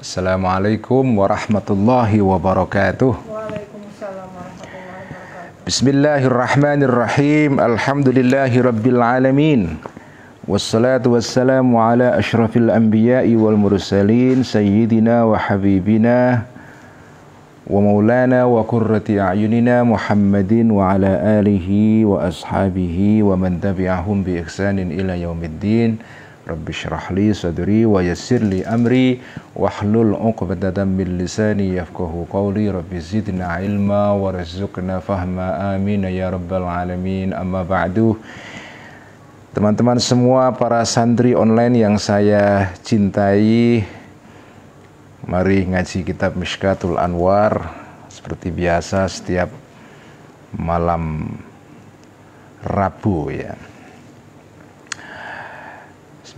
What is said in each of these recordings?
Assalamualaikum warahmatullahi wabarakatuh. Bismillahirrahmanirrahim. Alhamdulillahi rabbil alamin. Wassalatu wassalamu ala asyrafil anbiya'i wal mursalin sayyidina wa habibina wa maulana wa qurrati a'yunina Muhammadin wa ala alihi wa ashabihi wa man tabi'ahum bi ihsanin ila yaumiddin. Rabbi syrah li sadri wa yassir li amri wa hlul 'uqdatam min lisani yafkahu qawli Rabbi zidna ilma wa rizukna fahma amin ya rabbal alamin amma ba'du Teman-teman semua para santri online yang saya cintai Mari ngaji kitab Mishkatul Anwar seperti biasa setiap malam Rabu ya.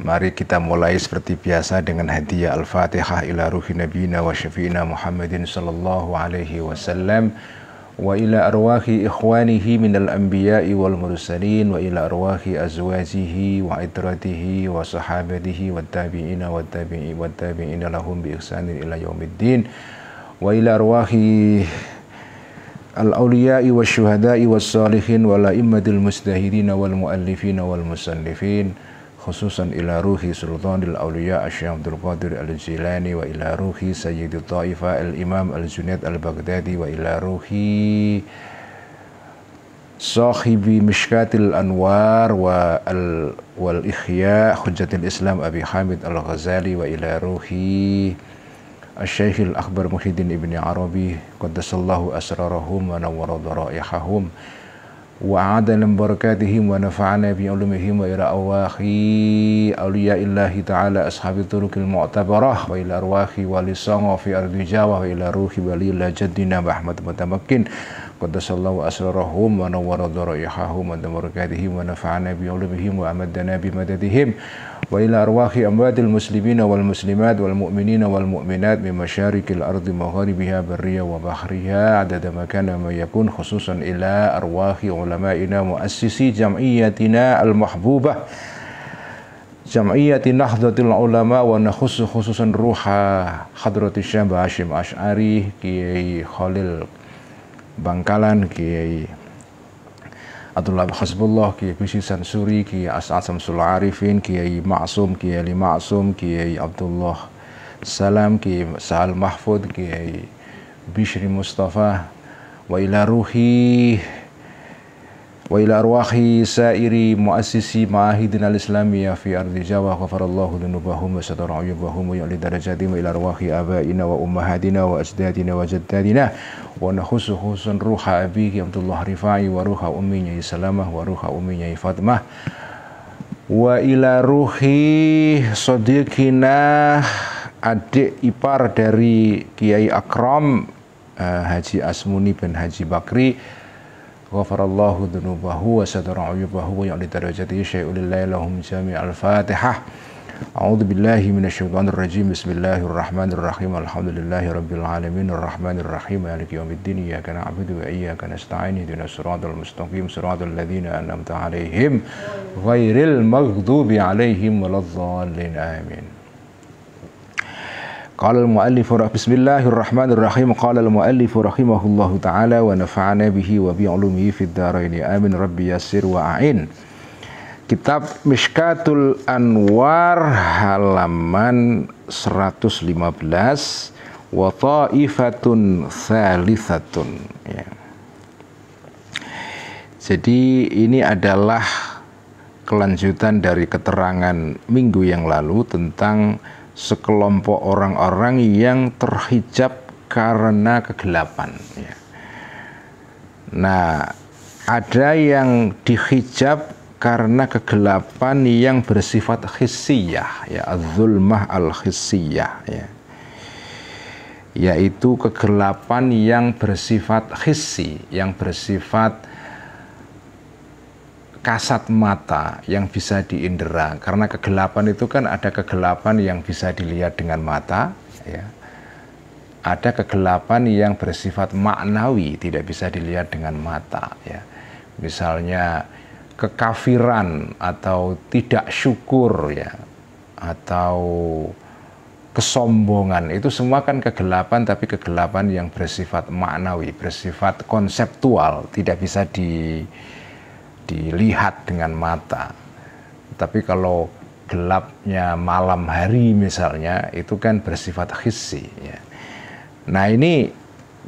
Mari kita mulai seperti biasa dengan hadiah Al-Fatihah ila ruhi nabiyina wa syafi'ina Muhammadin sallallahu alaihi wasallam wa ila arwahi ikhwanihi minal anbiya'i wal mursalin wa ila arwahi azwajihi wa itratihi wa sahabatihi wa tabi'ina wa tabi'i wa tabi'ina lahum bi ihsanin ila yaumiddin wa ila arwahi الأولياء والشهداء والصالحين والأئمة المجتهدين والمؤلفين والمصنفين خصوصا إلى روح سلطان الأولياء الشيخ عبد القادر الجيلاني وإلى روح سيد الطائفة الإمام الجنيد البغدادي وإلى روح صاحب مشكات الأنوار والإخياء حجة الإسلام أبي حامد الغزالي وإلى روح الشيخ الأخبر محي الدين ابن عربي قدس الله أسرارهم ونور ضرائحهم وأعادنا من بركاتهم ونفعنا بعلومهم وإلى أواخي أولياء الله تعالى أصحاب الطرق المعتبرة وإلى أرواح والصغر في أرض جاوة وإلى روح ولي جدنا محمد متمكن قدس الله أسرارهم ونور ذرائحهم ودمركاتهم ونفعنا بعلومهم وأمدنا بمددهم وإلى أرواح أموات المسلمين والمسلمات والمؤمنين والمؤمنات من مشارق الأرض مغاربها برية وبحرها عدد ما كان ما يكون خصوصا إلى أرواح علمائنا مؤسسي جمعيتنا المحبوبة جمعية نهضة العلماء ونخص خصوصا روح حضرة الشاب هاشم أشعري كي خليل Bangkalan, Kiai Abdullah Hasbullah, Kiai Bisi Sansuri, Kiai As'ad Samsul Arifin, Kiai Ma'asum Kiai Ali Ma'sum, Kiai Abdullah Salam, Kiai Sahal Mahfud, Kiai Bishri Mustafa, wa ila ruhi wa ila arwahi sairi muassisi ma'ahidina al-islamiyya fi ardi Jawa ghafarallahu dhunubahum wa sadara ayubahum wa yu'li wa ila arwahi abaina wa ummahadina wa ajdadina wa jaddadina wa nakhusu khusun ruha abiki Abdullah Rifai wa ruha umminya Salamah wa ruha umminya Fatmah wa ila ruhi sodikina adik ipar dari Kiai Akram uh, Haji Asmuni bin Haji Bakri غفر الله ذنوبه وستر عيوبه ويعلي درجته شيء لله لهم جميع الفاتحة أعوذ بالله من الشيطان الرجيم بسم الله الرحمن الرحيم الحمد لله رب العالمين الرحمن الرحيم مالك يوم الدين إياك نعبد وإياك نستعين اهدنا الصراط المستقيم صراط الذين أنعمت عليهم غير المغضوب عليهم ولا الضالين آمين قال المؤلف بسم الله الرحمن الرحيم قال المؤلف رحمه الله تعالى ونفعنا به fid في amin rabbi ربي wa a'in Kitab Mishkatul Anwar halaman 115 wa ta'ifatun thalithatun ya. Jadi ini adalah kelanjutan dari keterangan minggu yang lalu tentang sekelompok orang-orang yang terhijab karena kegelapan. Ya. Nah, ada yang dihijab karena kegelapan yang bersifat khisiyah, ya zulmah al khisiyah ya. yaitu kegelapan yang bersifat khisi, yang bersifat kasat mata yang bisa diindera karena kegelapan itu kan ada kegelapan yang bisa dilihat dengan mata ya ada kegelapan yang bersifat maknawi tidak bisa dilihat dengan mata ya misalnya kekafiran atau tidak syukur ya atau kesombongan itu semua kan kegelapan tapi kegelapan yang bersifat maknawi bersifat konseptual tidak bisa di dilihat dengan mata. Tapi kalau gelapnya malam hari misalnya itu kan bersifat khisi. Ya. Nah ini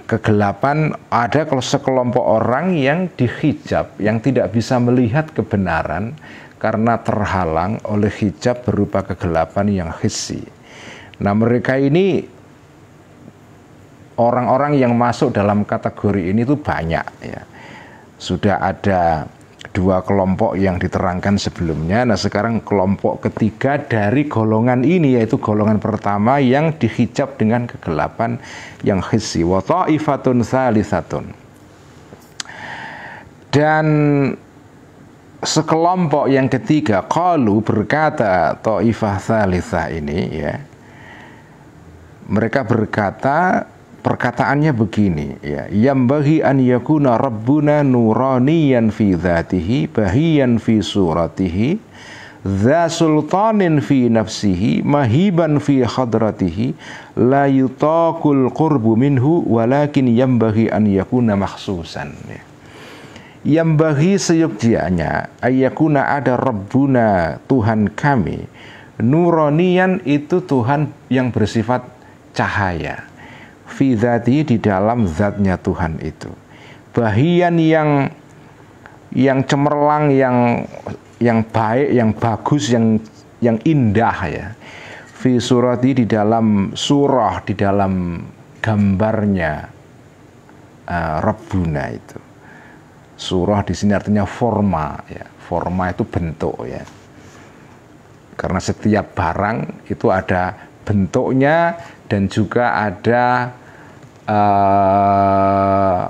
kegelapan ada kalau sekelompok orang yang dihijab, yang tidak bisa melihat kebenaran karena terhalang oleh hijab berupa kegelapan yang khisi. Nah mereka ini orang-orang yang masuk dalam kategori ini itu banyak ya. Sudah ada dua kelompok yang diterangkan sebelumnya. Nah, sekarang kelompok ketiga dari golongan ini yaitu golongan pertama yang dihijab dengan kegelapan yang hissi wa salisatun. Dan sekelompok yang ketiga qalu berkata ta'ifah salisah ini ya. Mereka berkata perkataannya begini ya yang bagi an yakuna rabbuna nuraniyan fi dzatihi bahiyan fi suratihi dza sultanin fi nafsihi mahiban fi khadratihi la yutaqul qurbu minhu walakin yang bagi an yakuna makhsusan ya. yang bagi seyogjanya ayakuna ada rabbuna Tuhan kami nuraniyan itu Tuhan yang bersifat cahaya fi dzati di dalam zatnya Tuhan itu. Bahian yang yang cemerlang, yang yang baik, yang bagus, yang yang indah ya. Fi surati di dalam surah, di dalam gambarnya uh, Rabbuna itu. Surah di sini artinya forma ya. Forma itu bentuk ya. Karena setiap barang itu ada bentuknya dan juga ada uh,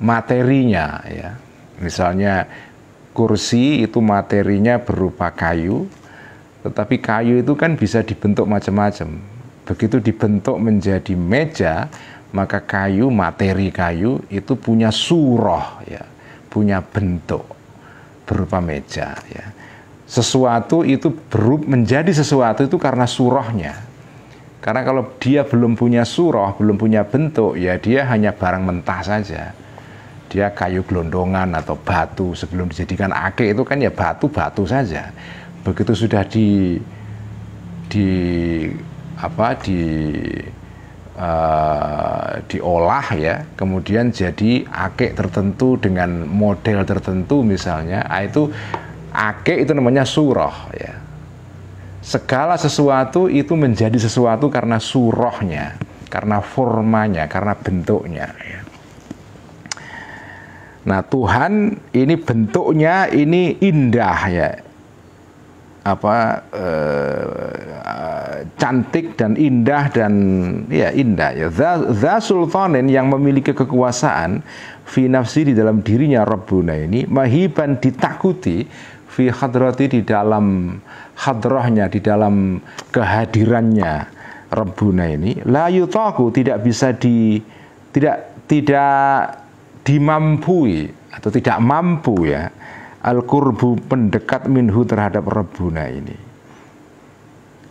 materinya ya. Misalnya kursi itu materinya berupa kayu, tetapi kayu itu kan bisa dibentuk macam-macam. Begitu dibentuk menjadi meja, maka kayu, materi kayu itu punya surah ya, punya bentuk berupa meja ya sesuatu itu berup menjadi sesuatu itu karena surahnya. Karena kalau dia belum punya surah, belum punya bentuk, ya dia hanya barang mentah saja. Dia kayu gelondongan atau batu sebelum dijadikan ake itu kan ya batu-batu saja. Begitu sudah di di apa di uh, diolah ya, kemudian jadi ake tertentu dengan model tertentu misalnya, ah, itu Ake itu namanya surah ya. Segala sesuatu itu menjadi sesuatu karena surahnya, karena formanya, karena bentuknya. Ya. Nah Tuhan ini bentuknya ini indah ya, apa eh, cantik dan indah dan ya indah ya za sultanin yang memiliki kekuasaan fi nafsi di dalam dirinya Rabbuna ini mahiban ditakuti fi hadrati di dalam hadrohnya, di dalam kehadirannya rebuna ini la yutaku tidak bisa di tidak tidak dimampui atau tidak mampu ya al kurbu pendekat minhu terhadap rebuna ini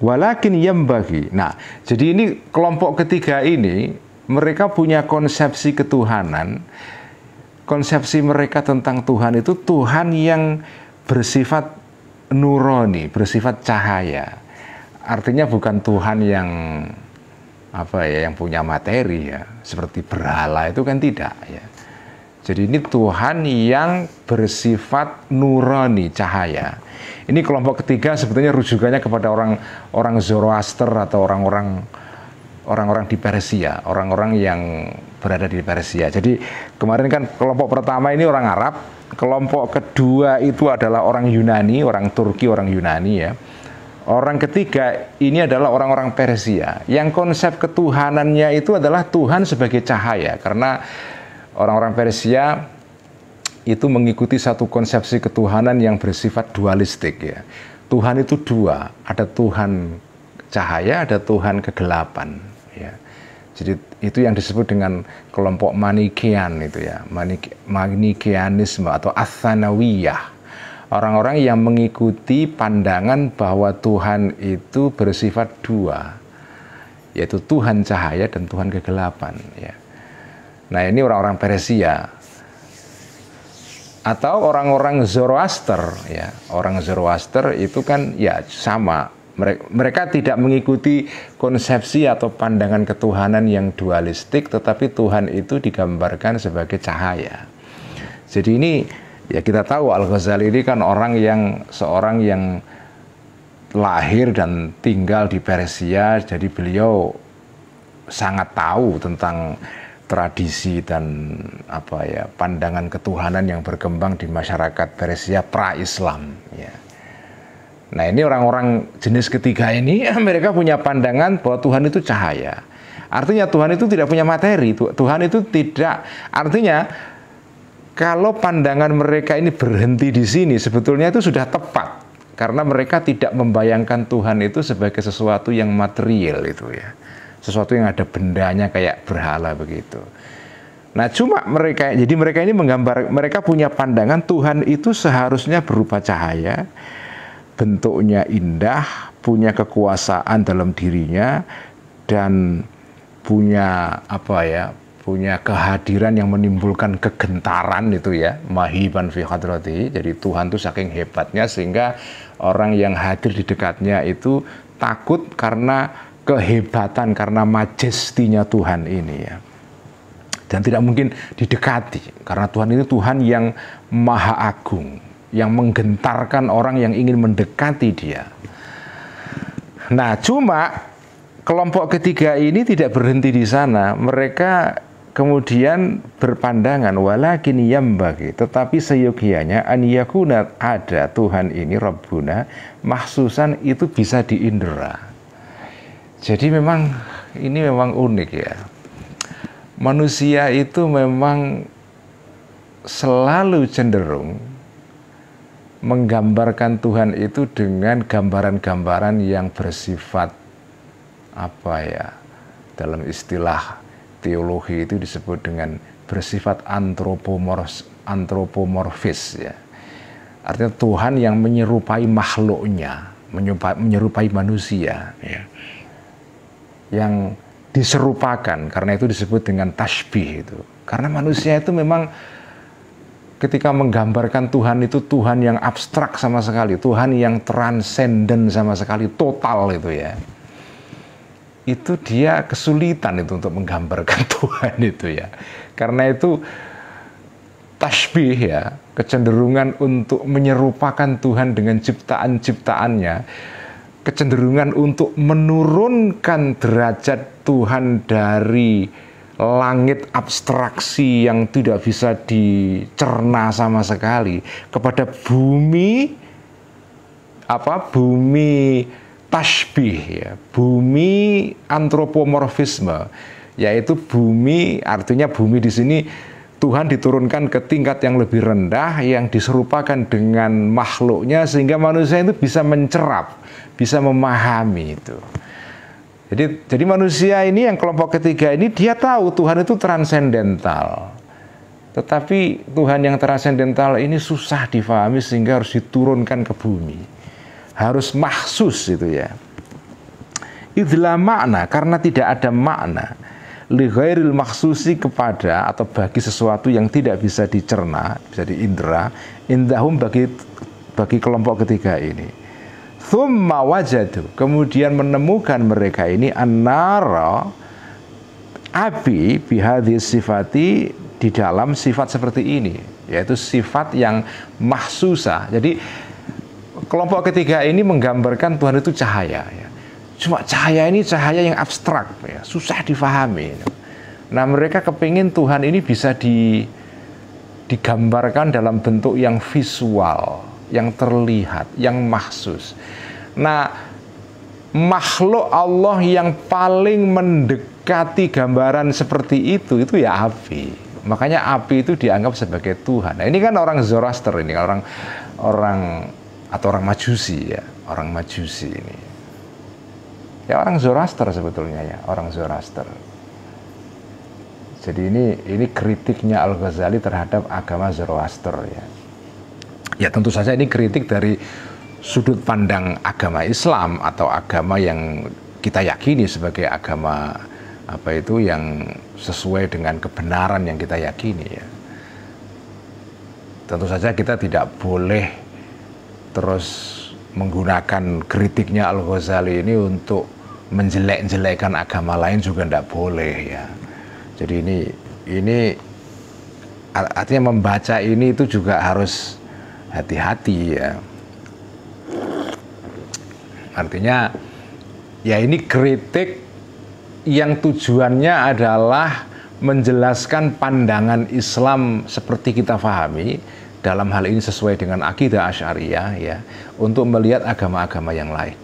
walakin bagi nah jadi ini kelompok ketiga ini mereka punya konsepsi ketuhanan konsepsi mereka tentang Tuhan itu Tuhan yang bersifat nuroni, bersifat cahaya. Artinya bukan Tuhan yang apa ya yang punya materi ya, seperti berhala itu kan tidak ya. Jadi ini Tuhan yang bersifat nurani cahaya. Ini kelompok ketiga sebetulnya rujukannya kepada orang orang Zoroaster atau orang-orang orang-orang di Persia, orang-orang yang berada di Persia. Jadi kemarin kan kelompok pertama ini orang Arab, Kelompok kedua itu adalah orang Yunani, orang Turki, orang Yunani ya. Orang ketiga ini adalah orang-orang Persia yang konsep ketuhanannya itu adalah Tuhan sebagai cahaya karena orang-orang Persia itu mengikuti satu konsepsi ketuhanan yang bersifat dualistik ya. Tuhan itu dua, ada Tuhan cahaya, ada Tuhan kegelapan ya. Jadi itu yang disebut dengan kelompok Manikian itu ya, Manik Manikianisme atau Athanawiyah. Orang-orang yang mengikuti pandangan bahwa Tuhan itu bersifat dua, yaitu Tuhan cahaya dan Tuhan kegelapan. Ya. Nah ini orang-orang Persia atau orang-orang Zoroaster ya, orang Zoroaster itu kan ya sama mereka, mereka tidak mengikuti konsepsi atau pandangan ketuhanan yang dualistik, tetapi Tuhan itu digambarkan sebagai cahaya. Jadi ini ya kita tahu Al-Ghazali ini kan orang yang seorang yang lahir dan tinggal di Persia, jadi beliau sangat tahu tentang tradisi dan apa ya pandangan ketuhanan yang berkembang di masyarakat Persia pra-Islam ya. Nah ini orang-orang jenis ketiga ini mereka punya pandangan bahwa Tuhan itu cahaya. Artinya Tuhan itu tidak punya materi, Tuhan itu tidak. Artinya kalau pandangan mereka ini berhenti di sini sebetulnya itu sudah tepat karena mereka tidak membayangkan Tuhan itu sebagai sesuatu yang material itu ya. Sesuatu yang ada bendanya kayak berhala begitu. Nah, cuma mereka jadi mereka ini menggambar mereka punya pandangan Tuhan itu seharusnya berupa cahaya bentuknya indah, punya kekuasaan dalam dirinya dan punya apa ya, punya kehadiran yang menimbulkan kegentaran itu ya, mahiban fi hadrati. Jadi Tuhan tuh saking hebatnya sehingga orang yang hadir di dekatnya itu takut karena kehebatan karena majestinya Tuhan ini ya dan tidak mungkin didekati karena Tuhan ini Tuhan yang maha agung yang menggentarkan orang yang ingin mendekati dia. Nah, cuma kelompok ketiga ini tidak berhenti di sana. Mereka kemudian berpandangan walakin yambagi tetapi seyogianya an yakuna ada Tuhan ini Rabbuna mahsusan itu bisa diindra. Jadi memang ini memang unik ya. Manusia itu memang selalu cenderung menggambarkan Tuhan itu dengan gambaran-gambaran yang bersifat apa ya dalam istilah teologi itu disebut dengan bersifat antropomorfis, antropomorfis ya. Artinya Tuhan yang menyerupai makhluknya, menyerupai, menyerupai manusia ya. Yang diserupakan karena itu disebut dengan tasbih itu. Karena manusia itu memang ketika menggambarkan Tuhan itu Tuhan yang abstrak sama sekali, Tuhan yang transenden sama sekali, total itu ya. Itu dia kesulitan itu untuk menggambarkan Tuhan itu ya. Karena itu tasbih ya, kecenderungan untuk menyerupakan Tuhan dengan ciptaan-ciptaannya, kecenderungan untuk menurunkan derajat Tuhan dari langit abstraksi yang tidak bisa dicerna sama sekali kepada bumi apa bumi tasbih ya bumi antropomorfisme yaitu bumi artinya bumi di sini Tuhan diturunkan ke tingkat yang lebih rendah yang diserupakan dengan makhluknya sehingga manusia itu bisa mencerap, bisa memahami itu. Jadi jadi manusia ini yang kelompok ketiga ini dia tahu Tuhan itu transendental. Tetapi Tuhan yang transendental ini susah difahami sehingga harus diturunkan ke bumi. Harus maksus itu ya. Itulah makna karena tidak ada makna lighairil maksusi kepada atau bagi sesuatu yang tidak bisa dicerna, bisa diindra, indahum bagi bagi kelompok ketiga ini Thumma wajadu. Kemudian menemukan mereka ini anara api pihak sifati di dalam sifat seperti ini. Yaitu sifat yang mahsusa. Jadi kelompok ketiga ini menggambarkan Tuhan itu cahaya. Ya. Cuma cahaya ini cahaya yang abstrak. Ya. Susah difahami. Ya. Nah mereka kepingin Tuhan ini bisa di, digambarkan dalam bentuk yang visual yang terlihat, yang mahsus. Nah, makhluk Allah yang paling mendekati gambaran seperti itu itu ya api. Makanya api itu dianggap sebagai Tuhan. Nah, ini kan orang Zoroaster ini, orang orang atau orang Majusi ya, orang Majusi ini. Ya orang Zoroaster sebetulnya ya, orang Zoroaster. Jadi ini ini kritiknya Al Ghazali terhadap agama Zoroaster ya. Ya tentu saja ini kritik dari sudut pandang agama Islam atau agama yang kita yakini sebagai agama apa itu yang sesuai dengan kebenaran yang kita yakini ya. Tentu saja kita tidak boleh terus menggunakan kritiknya Al-Ghazali ini untuk menjelek-jelekkan agama lain juga tidak boleh ya. Jadi ini ini artinya membaca ini itu juga harus hati-hati ya. Artinya ya ini kritik yang tujuannya adalah menjelaskan pandangan Islam seperti kita fahami dalam hal ini sesuai dengan akidah asyariah ya untuk melihat agama-agama yang lain.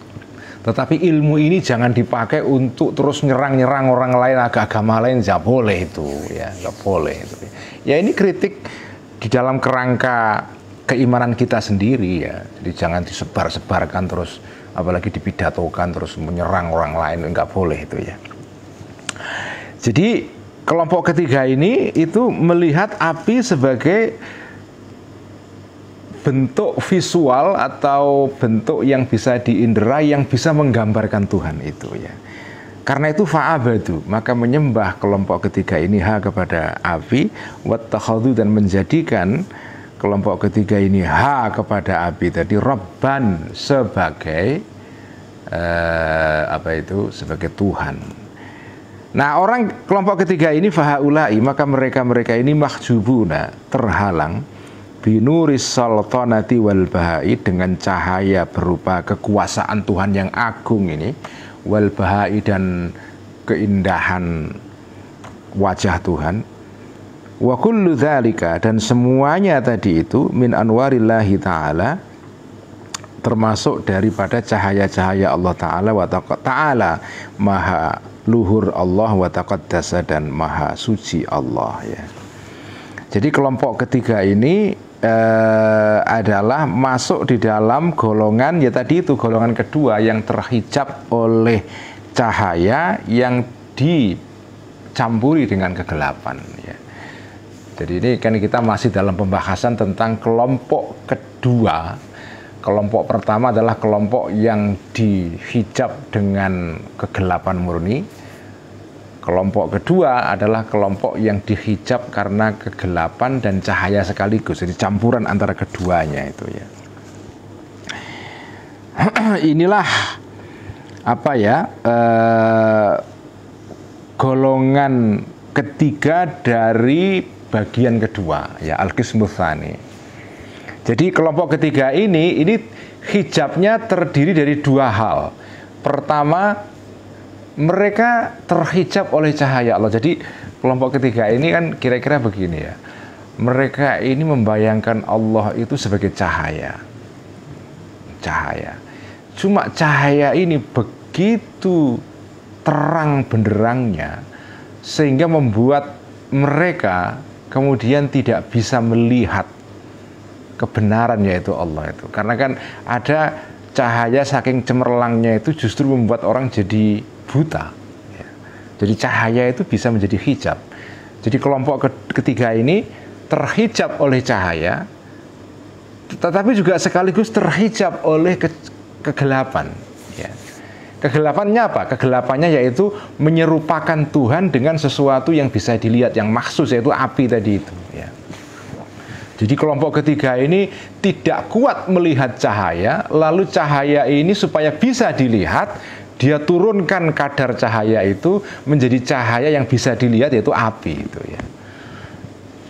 Tetapi ilmu ini jangan dipakai untuk terus nyerang-nyerang orang lain agama lain nggak boleh itu ya nggak boleh itu. Ya ini kritik di dalam kerangka keimanan kita sendiri ya. Jadi jangan disebar-sebarkan terus apalagi dipidatokan terus menyerang orang lain enggak boleh itu ya. Jadi kelompok ketiga ini itu melihat api sebagai bentuk visual atau bentuk yang bisa diindera yang bisa menggambarkan Tuhan itu ya. Karena itu fa'abadu, maka menyembah kelompok ketiga ini ha kepada api, wattakhadu dan menjadikan kelompok ketiga ini ha kepada abi tadi robban sebagai eh, apa itu sebagai Tuhan. Nah orang kelompok ketiga ini fahaulai maka mereka mereka ini mahjubuna terhalang binuris sultanati wal bahai dengan cahaya berupa kekuasaan Tuhan yang agung ini wal bahai dan keindahan wajah Tuhan Wa kullu dzalika dan semuanya tadi itu min anwarillahi taala termasuk daripada cahaya-cahaya Allah taala wa taala maha luhur Allah wa taqaddasa dan maha suci Allah ya. Jadi kelompok ketiga ini eh, adalah masuk di dalam golongan ya tadi itu golongan kedua yang terhijab oleh cahaya yang dicampuri dengan kegelapan ya. Jadi ini kan kita masih dalam pembahasan tentang kelompok kedua. Kelompok pertama adalah kelompok yang dihijab dengan kegelapan murni. Kelompok kedua adalah kelompok yang dihijab karena kegelapan dan cahaya sekaligus. Jadi campuran antara keduanya itu ya. Inilah apa ya eh, golongan ketiga dari bagian kedua ya al-qismutsani. Jadi kelompok ketiga ini ini hijabnya terdiri dari dua hal. Pertama mereka terhijab oleh cahaya Allah. Jadi kelompok ketiga ini kan kira-kira begini ya. Mereka ini membayangkan Allah itu sebagai cahaya. Cahaya. Cuma cahaya ini begitu terang benderangnya sehingga membuat mereka kemudian tidak bisa melihat kebenaran yaitu Allah itu. Karena kan ada cahaya saking cemerlangnya itu justru membuat orang jadi buta. Ya. Jadi cahaya itu bisa menjadi hijab. Jadi kelompok ketiga ini terhijab oleh cahaya, tetapi juga sekaligus terhijab oleh ke kegelapan. Ya. Kegelapannya apa? Kegelapannya yaitu menyerupakan Tuhan dengan sesuatu yang bisa dilihat, yang maksud yaitu api tadi itu. Ya. Jadi kelompok ketiga ini tidak kuat melihat cahaya, lalu cahaya ini supaya bisa dilihat, dia turunkan kadar cahaya itu menjadi cahaya yang bisa dilihat yaitu api itu ya.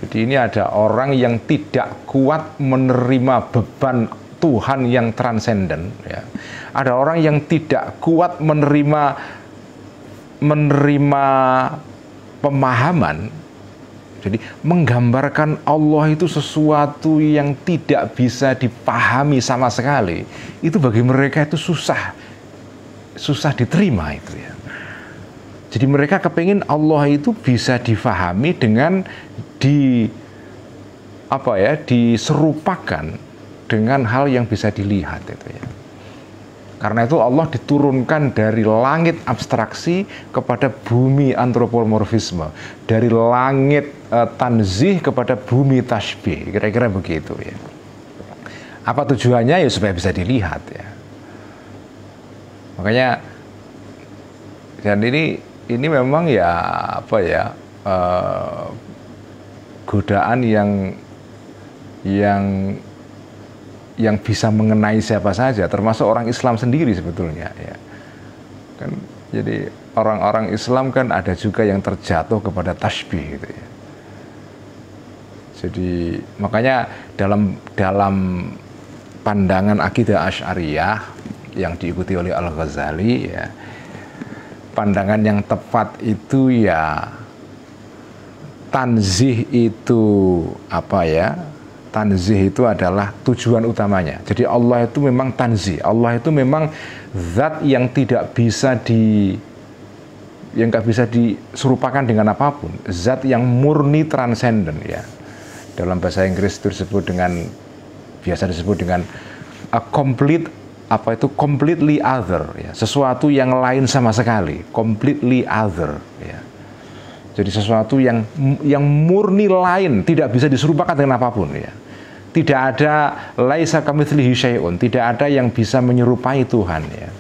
Jadi ini ada orang yang tidak kuat menerima beban Tuhan yang transenden ya ada orang yang tidak kuat menerima menerima pemahaman. Jadi menggambarkan Allah itu sesuatu yang tidak bisa dipahami sama sekali. Itu bagi mereka itu susah. Susah diterima itu ya. Jadi mereka kepingin Allah itu bisa difahami dengan di apa ya diserupakan dengan hal yang bisa dilihat itu ya. Karena itu Allah diturunkan dari langit abstraksi kepada bumi antropomorfisme, dari langit e, tanzih kepada bumi tasbih, kira-kira begitu ya. Apa tujuannya ya supaya bisa dilihat ya. Makanya dan ini ini memang ya apa ya e, godaan yang yang yang bisa mengenai siapa saja, termasuk orang Islam sendiri sebetulnya. Ya. Kan, jadi orang-orang Islam kan ada juga yang terjatuh kepada tasbih gitu ya. Jadi makanya dalam dalam pandangan akidah Asy'ariyah yang diikuti oleh Al-Ghazali ya. Pandangan yang tepat itu ya tanzih itu apa ya? tanzih itu adalah tujuan utamanya. Jadi Allah itu memang tanzih. Allah itu memang zat yang tidak bisa di yang nggak bisa diserupakan dengan apapun. Zat yang murni transenden ya. Dalam bahasa Inggris itu disebut dengan biasa disebut dengan a complete apa itu completely other ya. Sesuatu yang lain sama sekali, completely other ya. Jadi sesuatu yang yang murni lain tidak bisa diserupakan dengan apapun ya tidak ada laisa kamitslihi syai'un, tidak ada yang bisa menyerupai Tuhan ya.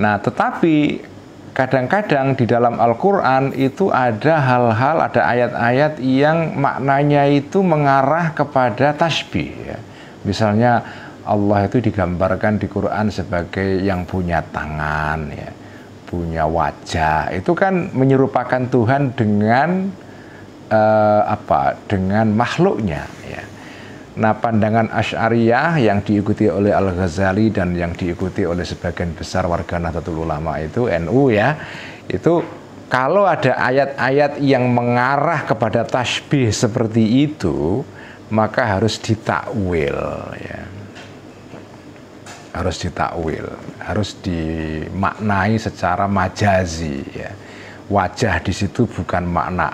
Nah, tetapi kadang-kadang di dalam Al-Qur'an itu ada hal-hal, ada ayat-ayat yang maknanya itu mengarah kepada tasbih ya. Misalnya Allah itu digambarkan di Quran sebagai yang punya tangan ya, punya wajah. Itu kan menyerupakan Tuhan dengan uh, apa dengan makhluknya ya. Nah, pandangan Asy'ariyah yang diikuti oleh Al-Ghazali dan yang diikuti oleh sebagian besar warga Nahdlatul Ulama itu NU ya, itu kalau ada ayat-ayat yang mengarah kepada tasbih seperti itu, maka harus ditakwil ya. Harus ditakwil, harus dimaknai secara majazi ya. Wajah di situ bukan makna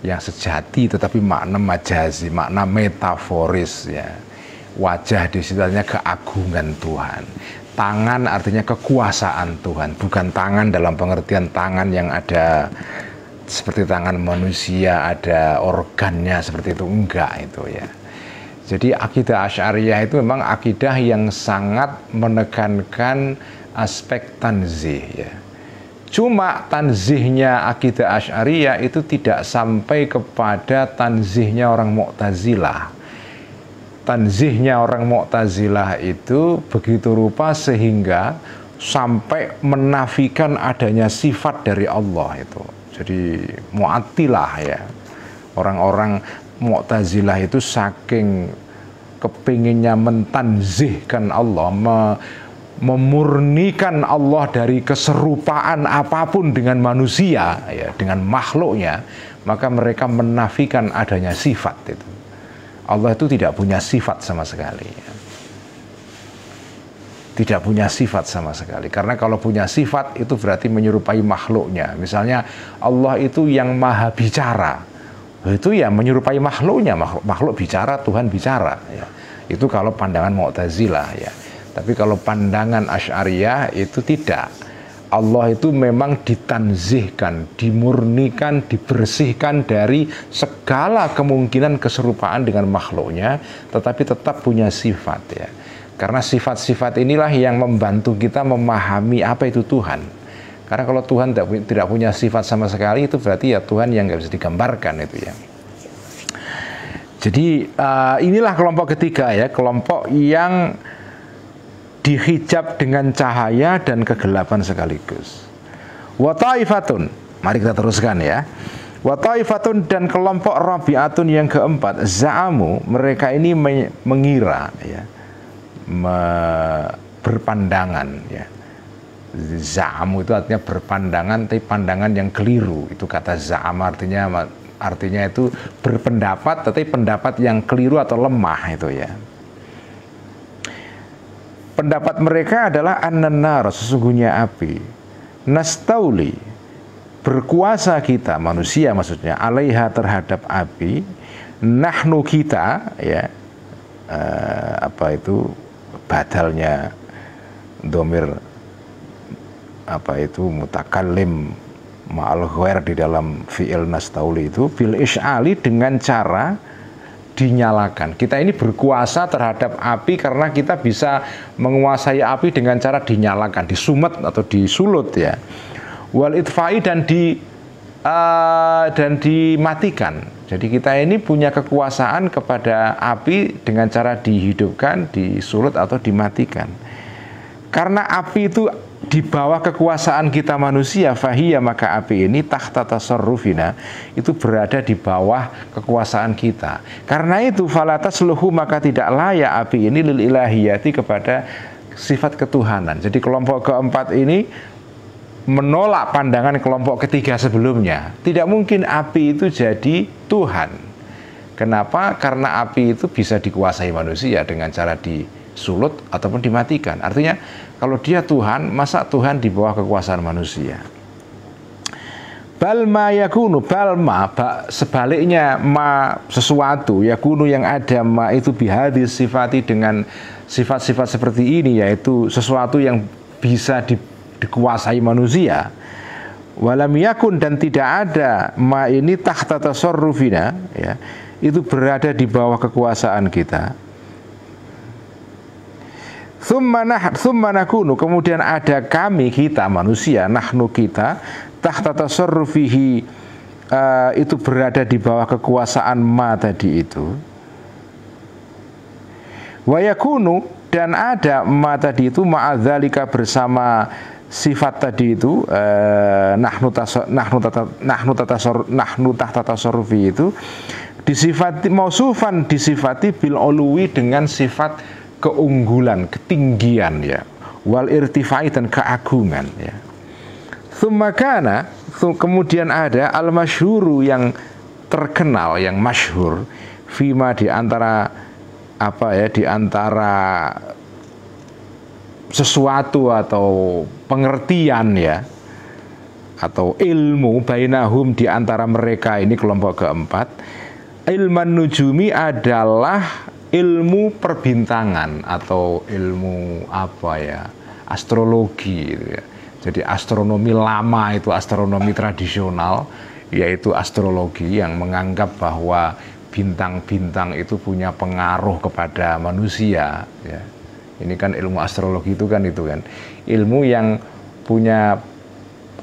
yang sejati tetapi makna majazi, makna metaforis ya. Wajah di situ keagungan Tuhan. Tangan artinya kekuasaan Tuhan, bukan tangan dalam pengertian tangan yang ada seperti tangan manusia ada organnya seperti itu enggak itu ya. Jadi akidah Asy'ariyah itu memang akidah yang sangat menekankan aspek tanzih ya Cuma tanzihnya akidah Asy'ariyah itu tidak sampai kepada tanzihnya orang Mu'tazilah. Tanzihnya orang Mu'tazilah itu begitu rupa sehingga sampai menafikan adanya sifat dari Allah itu. Jadi muatilah ya. Orang-orang Mu'tazilah itu saking kepinginnya mentanzihkan Allah, me memurnikan Allah dari keserupaan apapun dengan manusia, ya, dengan makhluknya, maka mereka menafikan adanya sifat itu. Allah itu tidak punya sifat sama sekali. Ya. Tidak punya sifat sama sekali. Karena kalau punya sifat itu berarti menyerupai makhluknya. Misalnya Allah itu yang maha bicara. Itu ya menyerupai makhluknya. Makhluk, makhluk bicara, Tuhan bicara. Ya. Itu kalau pandangan Mu'tazilah ya tapi kalau pandangan Asy'ariyah itu tidak. Allah itu memang ditanzihkan, dimurnikan, dibersihkan dari segala kemungkinan keserupaan dengan makhluknya, tetapi tetap punya sifat ya. Karena sifat-sifat inilah yang membantu kita memahami apa itu Tuhan. Karena kalau Tuhan tidak punya sifat sama sekali itu berarti ya Tuhan yang nggak bisa digambarkan itu ya. Jadi uh, inilah kelompok ketiga ya, kelompok yang dihijab dengan cahaya dan kegelapan sekaligus. Wataifatun, mari kita teruskan ya. Wataifatun dan kelompok Rabi'atun yang keempat, Za'amu, mereka ini mengira ya, me berpandangan ya. Za'amu itu artinya berpandangan, tapi pandangan yang keliru. Itu kata za'am artinya artinya itu berpendapat, tapi pendapat yang keliru atau lemah itu ya pendapat mereka adalah an-nar sesungguhnya api nastauli berkuasa kita manusia maksudnya alaiha terhadap api nahnu kita ya eh, apa itu badalnya domir apa itu mutakalim ma'al di dalam fi'il nastauli itu fil ishali dengan cara dinyalakan. Kita ini berkuasa terhadap api karena kita bisa menguasai api dengan cara dinyalakan, disumet atau disulut ya. Wal itfai dan di uh, dan dimatikan. Jadi kita ini punya kekuasaan kepada api dengan cara dihidupkan, disulut atau dimatikan. Karena api itu di bawah kekuasaan kita manusia fahiya maka api ini tahta tasarrufina itu berada di bawah kekuasaan kita karena itu falatas luhu maka tidak layak api ini lil ilahiyati kepada sifat ketuhanan jadi kelompok keempat ini menolak pandangan kelompok ketiga sebelumnya tidak mungkin api itu jadi Tuhan kenapa karena api itu bisa dikuasai manusia dengan cara di sulut ataupun dimatikan. Artinya kalau dia Tuhan, masa Tuhan di bawah kekuasaan manusia? Balma yakunu, balma bak, sebaliknya ma sesuatu, ya kuno yang ada ma itu bihadis sifati dengan sifat-sifat seperti ini yaitu sesuatu yang bisa di, dikuasai manusia. Walam yakun dan tidak ada ma ini tahta tasorrufina ya, itu berada di bawah kekuasaan kita Summanah summanakunu kemudian ada kami kita manusia nahnu kita tahta tasarrufihi uh, itu berada di bawah kekuasaan ma tadi itu. Wayakunu dan ada ma tadi itu ma'adzalika bersama sifat tadi itu eh, nahnu tasor, nahnu nahnu tahta itu disifati mausufan disifati bil dengan sifat keunggulan, ketinggian ya. Wal irtifai dan keagungan ya. Sumakana kemudian ada al masyhuru yang terkenal, yang masyhur fima di antara apa ya, di antara sesuatu atau pengertian ya atau ilmu bainahum di antara mereka ini kelompok keempat ilman nujumi adalah ilmu perbintangan atau ilmu apa ya astrologi gitu ya. Jadi astronomi lama itu astronomi tradisional yaitu astrologi yang menganggap bahwa bintang-bintang itu punya pengaruh kepada manusia ya. Ini kan ilmu astrologi itu kan itu kan ilmu yang punya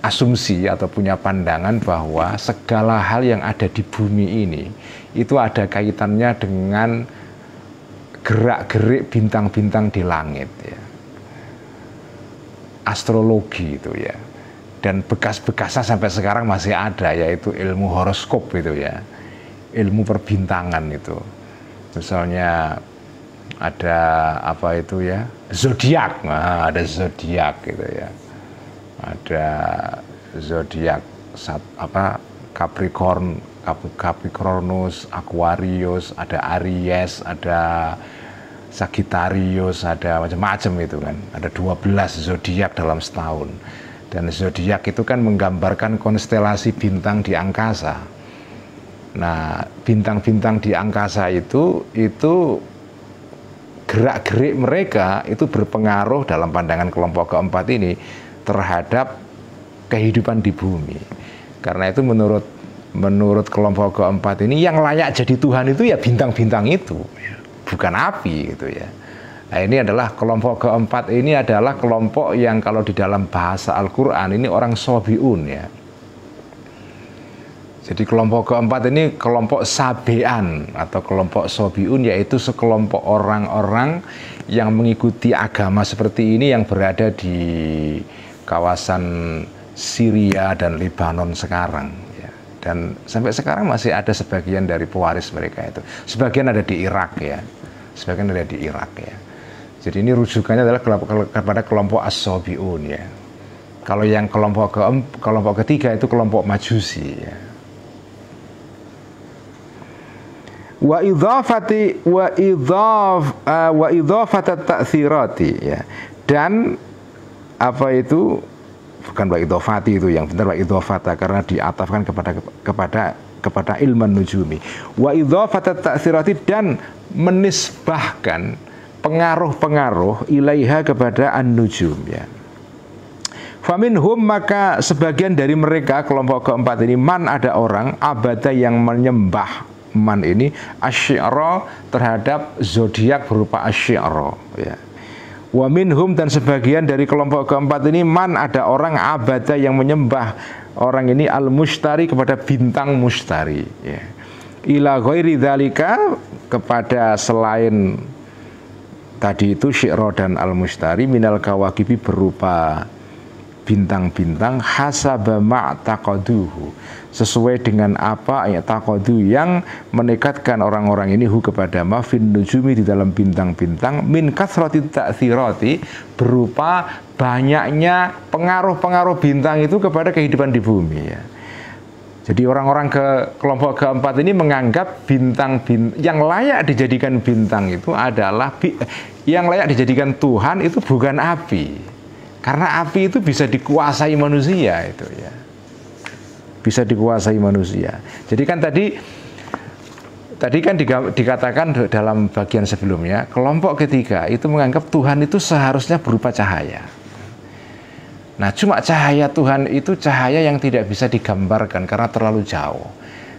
asumsi atau punya pandangan bahwa segala hal yang ada di bumi ini itu ada kaitannya dengan gerak-gerik bintang-bintang di langit ya. Astrologi itu ya. Dan bekas-bekasnya sampai sekarang masih ada yaitu ilmu horoskop itu ya. Ilmu perbintangan itu. Misalnya ada apa itu ya? Zodiak. Nah, ada zodiak gitu ya. Ada zodiak apa Capricorn, Capricornus, Aquarius, ada Aries, ada Sagittarius, ada macam-macam itu kan. Ada 12 zodiak dalam setahun. Dan zodiak itu kan menggambarkan konstelasi bintang di angkasa. Nah, bintang-bintang di angkasa itu itu gerak-gerik mereka itu berpengaruh dalam pandangan kelompok keempat ini terhadap kehidupan di bumi. Karena itu menurut menurut kelompok keempat ini yang layak jadi Tuhan itu ya bintang-bintang itu. Ya bukan api gitu ya. Nah, ini adalah kelompok keempat ini adalah kelompok yang kalau di dalam bahasa Al-Qur'an ini orang sobiun ya. Jadi kelompok keempat ini kelompok sabean atau kelompok sobiun yaitu sekelompok orang-orang yang mengikuti agama seperti ini yang berada di kawasan Syria dan Lebanon sekarang dan sampai sekarang masih ada sebagian dari pewaris mereka itu. Sebagian ada di Irak ya. Sebagian ada di Irak ya. Jadi ini rujukannya adalah kepada kelompok As-Sobiun ya. Kalau yang kelompok ke kelompok ketiga itu kelompok Majusi ya. wa idhafati wa idhaf uh, wa idhafat ta'thirati ya dan apa itu bukan wa idhofati itu yang benar wa idhofata karena diatafkan kepada kepada kepada ilmu nujumi wa idhofata ta'thirati dan menisbahkan pengaruh-pengaruh ilaiha kepada an-nujum ya Faminhum maka sebagian dari mereka kelompok keempat ini man ada orang abada yang menyembah man ini asyiro terhadap zodiak berupa asyiro ya Wa minhum dan sebagian dari kelompok keempat ini man ada orang abada yang menyembah orang ini al mustari kepada bintang mustari ya. Ila ghairi dhalika kepada selain tadi itu syi'ro dan al mustari minal kawakibi berupa bintang-bintang hasaba ma'taqaduhu sesuai dengan apa ayat takodu yang menekatkan orang-orang ini hu kepada mafin nujumi di dalam bintang-bintang min kasrati ta'thirati berupa banyaknya pengaruh-pengaruh bintang itu kepada kehidupan di bumi ya. Jadi orang-orang ke kelompok keempat ini menganggap bintang, bintang yang layak dijadikan bintang itu adalah yang layak dijadikan Tuhan itu bukan api. Karena api itu bisa dikuasai manusia itu ya bisa dikuasai manusia. Jadi kan tadi tadi kan dikatakan dalam bagian sebelumnya, kelompok ketiga itu menganggap Tuhan itu seharusnya berupa cahaya. Nah, cuma cahaya Tuhan itu cahaya yang tidak bisa digambarkan karena terlalu jauh.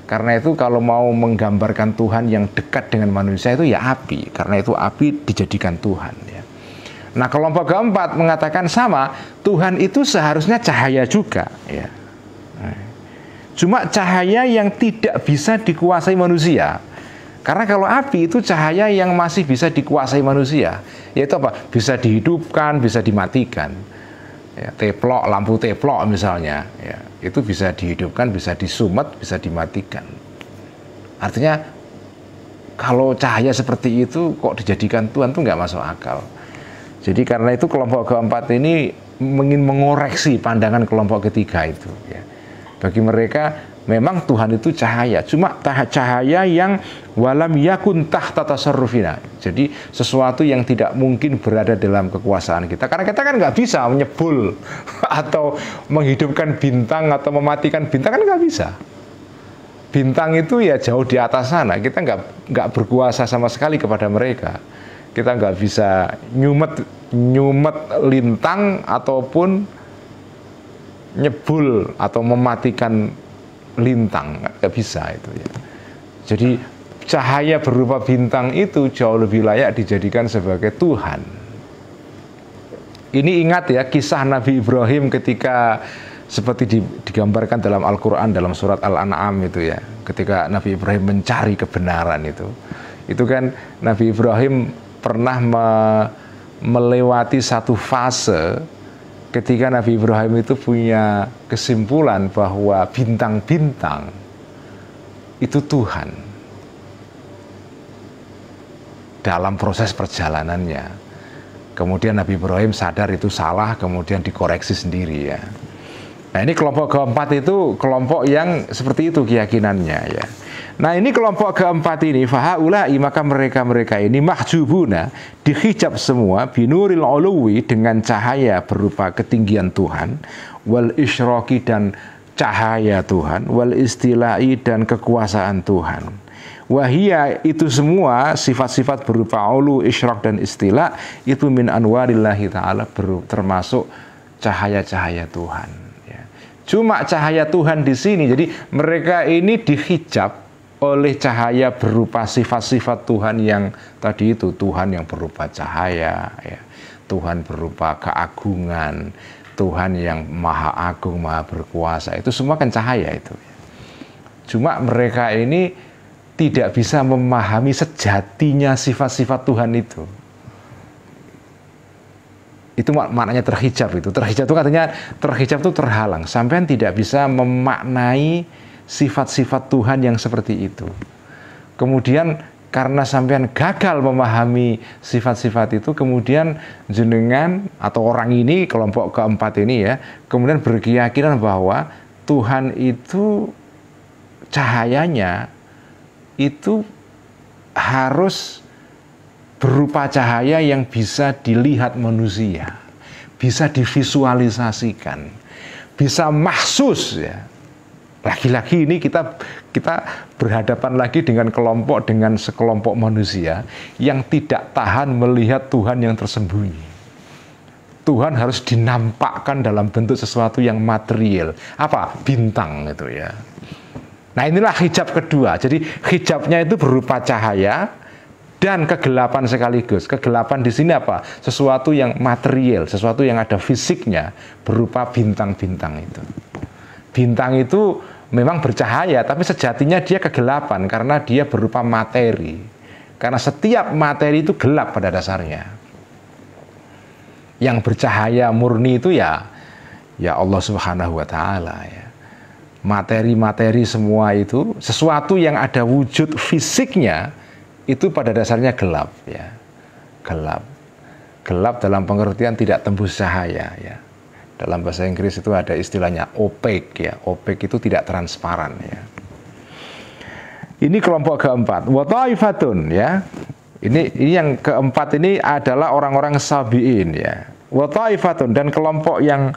Karena itu kalau mau menggambarkan Tuhan yang dekat dengan manusia itu ya api, karena itu api dijadikan Tuhan ya. Nah, kelompok keempat mengatakan sama, Tuhan itu seharusnya cahaya juga ya. Cuma cahaya yang tidak bisa dikuasai manusia. Karena kalau api itu cahaya yang masih bisa dikuasai manusia, yaitu apa? Bisa dihidupkan, bisa dimatikan. Ya, teplok, lampu teplok misalnya, ya, itu bisa dihidupkan, bisa disumet, bisa dimatikan. Artinya kalau cahaya seperti itu kok dijadikan Tuhan tuh nggak masuk akal. Jadi karena itu kelompok keempat ini ingin mengoreksi pandangan kelompok ketiga itu. Ya bagi mereka memang Tuhan itu cahaya, cuma cahaya yang walam yakun tahta tasarrufina. Jadi sesuatu yang tidak mungkin berada dalam kekuasaan kita. Karena kita kan nggak bisa menyebul atau menghidupkan bintang atau mematikan bintang kan nggak bisa. Bintang itu ya jauh di atas sana. Kita nggak nggak berkuasa sama sekali kepada mereka. Kita nggak bisa nyumet nyumet lintang ataupun nyebul atau mematikan lintang nggak bisa itu ya. Jadi cahaya berupa bintang itu jauh lebih layak dijadikan sebagai Tuhan. Ini ingat ya kisah Nabi Ibrahim ketika seperti digambarkan dalam Al-Quran dalam surat Al-An'am itu ya ketika Nabi Ibrahim mencari kebenaran itu itu kan Nabi Ibrahim pernah me melewati satu fase ketika Nabi Ibrahim itu punya kesimpulan bahwa bintang-bintang itu Tuhan dalam proses perjalanannya. Kemudian Nabi Ibrahim sadar itu salah, kemudian dikoreksi sendiri ya. Nah ini kelompok keempat itu kelompok yang seperti itu keyakinannya ya. Nah ini kelompok keempat ini fahaulai maka mereka-mereka ini mahjubuna dihijab semua binuril uluwi dengan cahaya berupa ketinggian Tuhan wal isyroki dan cahaya Tuhan wal istilai dan kekuasaan Tuhan. Wahia itu semua sifat-sifat berupa ulu, isyrak dan istilah itu min anwarillahi ta'ala termasuk cahaya-cahaya Tuhan. Cuma cahaya Tuhan di sini. Jadi mereka ini dihijab oleh cahaya berupa sifat-sifat Tuhan yang tadi itu Tuhan yang berupa cahaya ya. Tuhan berupa keagungan Tuhan yang maha agung maha berkuasa itu semua kan cahaya itu cuma mereka ini tidak bisa memahami sejatinya sifat-sifat Tuhan itu itu mak maknanya terhijab itu terhijab itu katanya terhijab itu terhalang sampean tidak bisa memaknai sifat-sifat Tuhan yang seperti itu kemudian karena sampean gagal memahami sifat-sifat itu kemudian jenengan atau orang ini kelompok keempat ini ya kemudian berkeyakinan bahwa Tuhan itu cahayanya itu harus berupa cahaya yang bisa dilihat manusia, bisa divisualisasikan, bisa mahsus ya. Lagi-lagi ini kita kita berhadapan lagi dengan kelompok dengan sekelompok manusia yang tidak tahan melihat Tuhan yang tersembunyi. Tuhan harus dinampakkan dalam bentuk sesuatu yang material. Apa? Bintang itu ya. Nah, inilah hijab kedua. Jadi hijabnya itu berupa cahaya, dan kegelapan sekaligus. Kegelapan di sini apa? Sesuatu yang material, sesuatu yang ada fisiknya berupa bintang-bintang itu. Bintang itu memang bercahaya, tapi sejatinya dia kegelapan karena dia berupa materi. Karena setiap materi itu gelap pada dasarnya. Yang bercahaya murni itu ya ya Allah Subhanahu wa taala ya. Materi-materi semua itu sesuatu yang ada wujud fisiknya itu pada dasarnya gelap ya gelap gelap dalam pengertian tidak tembus cahaya ya dalam bahasa Inggris itu ada istilahnya opaque ya opaque itu tidak transparan ya ini kelompok keempat wataifatun ya ini ini yang keempat ini adalah orang-orang sabiin ya wataifatun dan kelompok yang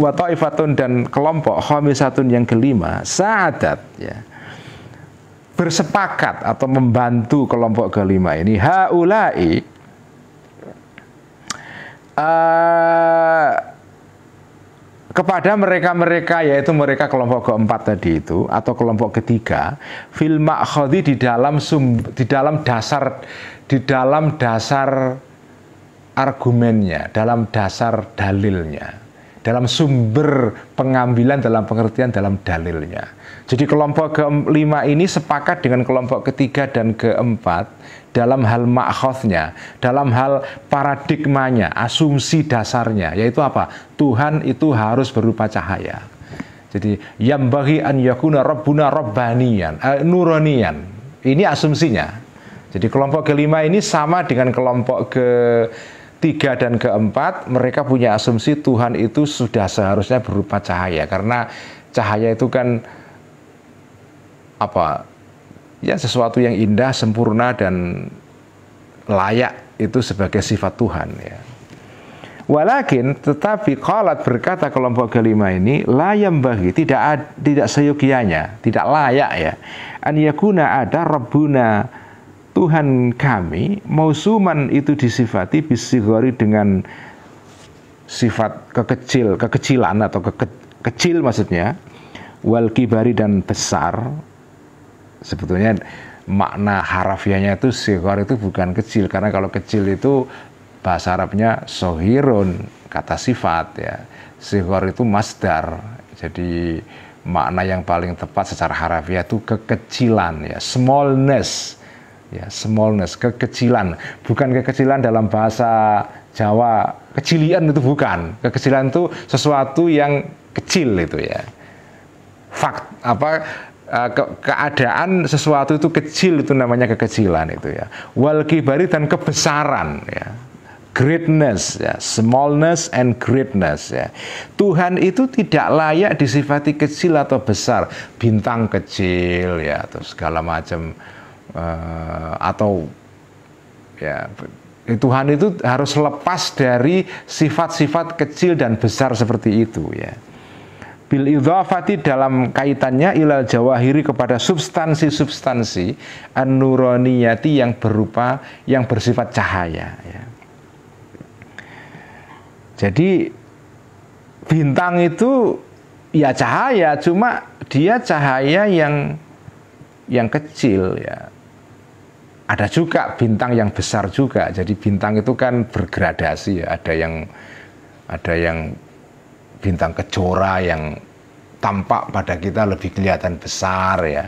wataifatun dan kelompok khamisatun yang kelima saadat ya bersepakat atau membantu kelompok kelima ini haulai uh, kepada mereka-mereka yaitu mereka kelompok keempat tadi itu atau kelompok ketiga fil ma'khadhi di dalam sum, di dalam dasar di dalam dasar argumennya, dalam dasar dalilnya dalam sumber pengambilan dalam pengertian dalam dalilnya. Jadi kelompok kelima ini sepakat dengan kelompok ketiga dan keempat dalam hal makhothnya dalam hal paradigmanya, asumsi dasarnya, yaitu apa? Tuhan itu harus berupa cahaya. Jadi yang bagi an yakuna rabbuna rabbanian, eh, nuronian. Ini asumsinya. Jadi kelompok kelima ini sama dengan kelompok ke tiga dan keempat mereka punya asumsi Tuhan itu sudah seharusnya berupa cahaya karena cahaya itu kan apa ya sesuatu yang indah sempurna dan layak itu sebagai sifat Tuhan ya. Walakin tetapi kalat berkata kelompok kelima ini layam bagi tidak tidak seyogianya, tidak layak ya. An yakuna ada rebuna. Tuhan kami mausuman itu disifati bisigori dengan sifat kekecil, kekecilan atau keke, kecil maksudnya wal kibari dan besar sebetulnya makna harafiahnya itu sigor itu bukan kecil karena kalau kecil itu bahasa Arabnya sohirun kata sifat ya sigor itu masdar jadi makna yang paling tepat secara harafiah itu kekecilan ya smallness ya smallness kekecilan bukan kekecilan dalam bahasa Jawa kecilian itu bukan kekecilan itu sesuatu yang kecil itu ya fakt apa eh, ke keadaan sesuatu itu kecil itu namanya kekecilan itu ya wal kibari dan kebesaran ya greatness ya smallness and greatness ya Tuhan itu tidak layak disifati kecil atau besar bintang kecil ya atau segala macam uh, atau ya eh, Tuhan itu harus lepas dari sifat-sifat kecil dan besar seperti itu ya. Bil idhafati dalam kaitannya ilal jawahiri kepada substansi-substansi an yang berupa yang bersifat cahaya ya. Jadi bintang itu ya cahaya cuma dia cahaya yang yang kecil ya ada juga bintang yang besar juga. Jadi bintang itu kan bergradasi ya. Ada yang ada yang bintang kejora yang tampak pada kita lebih kelihatan besar ya.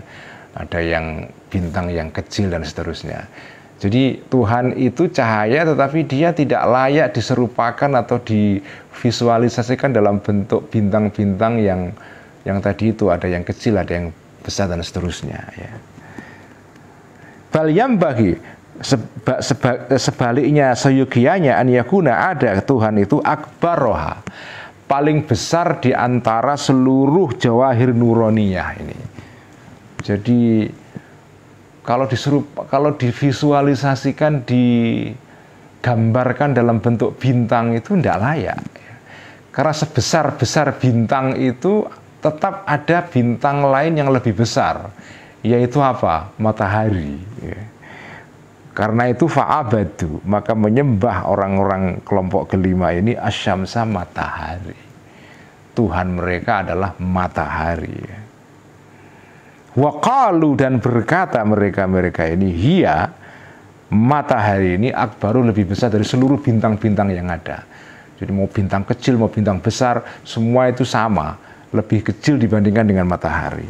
Ada yang bintang yang kecil dan seterusnya. Jadi Tuhan itu cahaya tetapi dia tidak layak diserupakan atau divisualisasikan dalam bentuk bintang-bintang yang yang tadi itu ada yang kecil, ada yang besar dan seterusnya ya. Baliam bagi seba, seba, sebaliknya seyugianya an yakuna ada Tuhan itu Akbar akbaroha paling besar di antara seluruh jawahir nuroniyah ini. Jadi kalau disuruh kalau divisualisasikan digambarkan dalam bentuk bintang itu tidak layak. Ya. Karena sebesar-besar bintang itu tetap ada bintang lain yang lebih besar yaitu apa? Matahari. Ya. Karena itu fa'abadu, maka menyembah orang-orang kelompok kelima ini asyamsa matahari. Tuhan mereka adalah matahari. Ya. dan berkata mereka-mereka ini, hia matahari ini akbaru lebih besar dari seluruh bintang-bintang yang ada. Jadi mau bintang kecil, mau bintang besar, semua itu sama. Lebih kecil dibandingkan dengan matahari.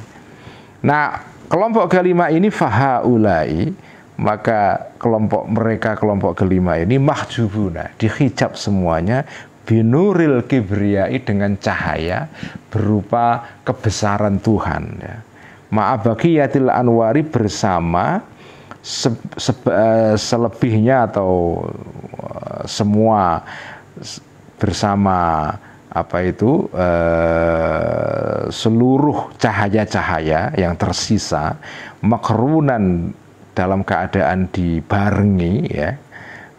Nah, kelompok kelima ini fahaulai maka kelompok mereka kelompok kelima ini mahjubuna dihijab semuanya binuril kibriyai dengan cahaya berupa kebesaran Tuhan ya. Ma'abakiyatil anwari bersama se, se, eh, selebihnya atau eh, semua bersama apa itu uh, seluruh cahaya-cahaya yang tersisa makrunan dalam keadaan dibarengi ya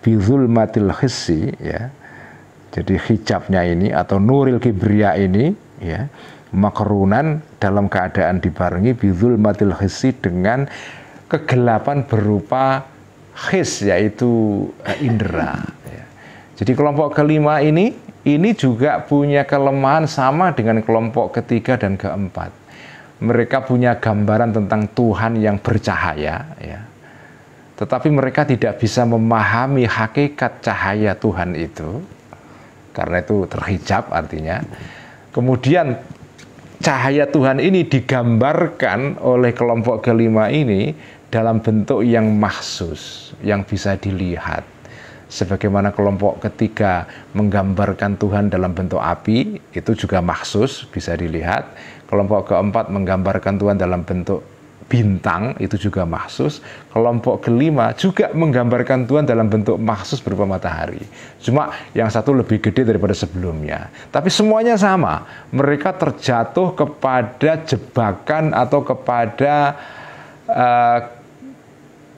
bizul matil hissi ya jadi hijabnya ini atau nuril kibria ini ya makrunan dalam keadaan dibarengi bizul matil hissi dengan kegelapan berupa his yaitu eh, indera ya. jadi kelompok kelima ini ini juga punya kelemahan sama dengan kelompok ketiga dan keempat. Mereka punya gambaran tentang Tuhan yang bercahaya, ya. tetapi mereka tidak bisa memahami hakikat cahaya Tuhan itu, karena itu terhijab artinya. Kemudian cahaya Tuhan ini digambarkan oleh kelompok kelima ini dalam bentuk yang maksus, yang bisa dilihat sebagaimana kelompok ketiga menggambarkan Tuhan dalam bentuk api, itu juga maksus bisa dilihat. Kelompok keempat menggambarkan Tuhan dalam bentuk bintang, itu juga maksus. Kelompok kelima juga menggambarkan Tuhan dalam bentuk maksus berupa matahari. Cuma yang satu lebih gede daripada sebelumnya. Tapi semuanya sama, mereka terjatuh kepada jebakan atau kepada uh,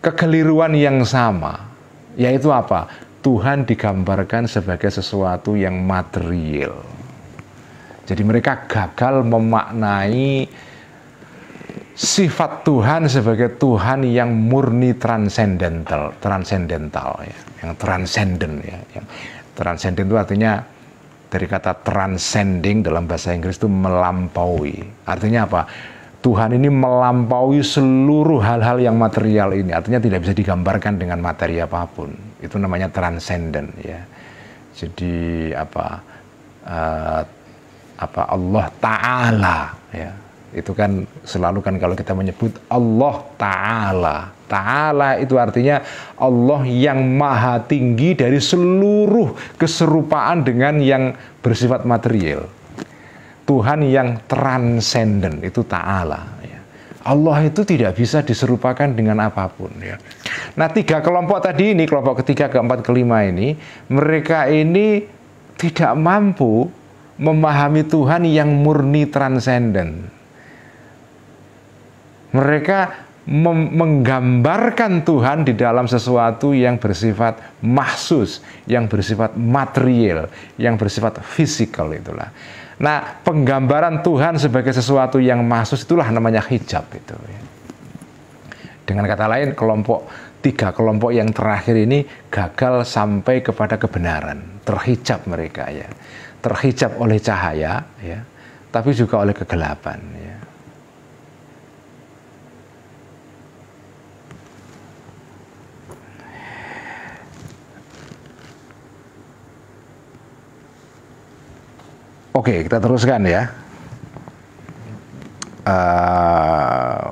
kekeliruan yang sama, yaitu apa? Tuhan digambarkan sebagai sesuatu yang material. Jadi mereka gagal memaknai sifat Tuhan sebagai Tuhan yang murni transcendental, transcendental ya, yang transenden ya, yang transenden itu artinya dari kata transcending dalam bahasa Inggris itu melampaui. Artinya apa? Tuhan ini melampaui seluruh hal-hal yang material ini. Artinya tidak bisa digambarkan dengan materi apapun itu namanya transcendent ya jadi apa uh, apa Allah Taala ya itu kan selalu kan kalau kita menyebut Allah Taala Taala itu artinya Allah yang maha tinggi dari seluruh keserupaan dengan yang bersifat material Tuhan yang transenden itu Taala Allah itu tidak bisa diserupakan dengan apapun ya. Nah tiga kelompok tadi ini kelompok ketiga keempat kelima ini mereka ini tidak mampu memahami Tuhan yang murni transenden. Mereka menggambarkan Tuhan di dalam sesuatu yang bersifat mahsus, yang bersifat material, yang bersifat fisikal itulah. Nah, penggambaran Tuhan sebagai sesuatu yang masuk itulah namanya hijab itu. Ya. Dengan kata lain, kelompok tiga kelompok yang terakhir ini gagal sampai kepada kebenaran, terhijab mereka ya, terhijab oleh cahaya ya, tapi juga oleh kegelapan ya. Oke, kita teruskan ya. Uh,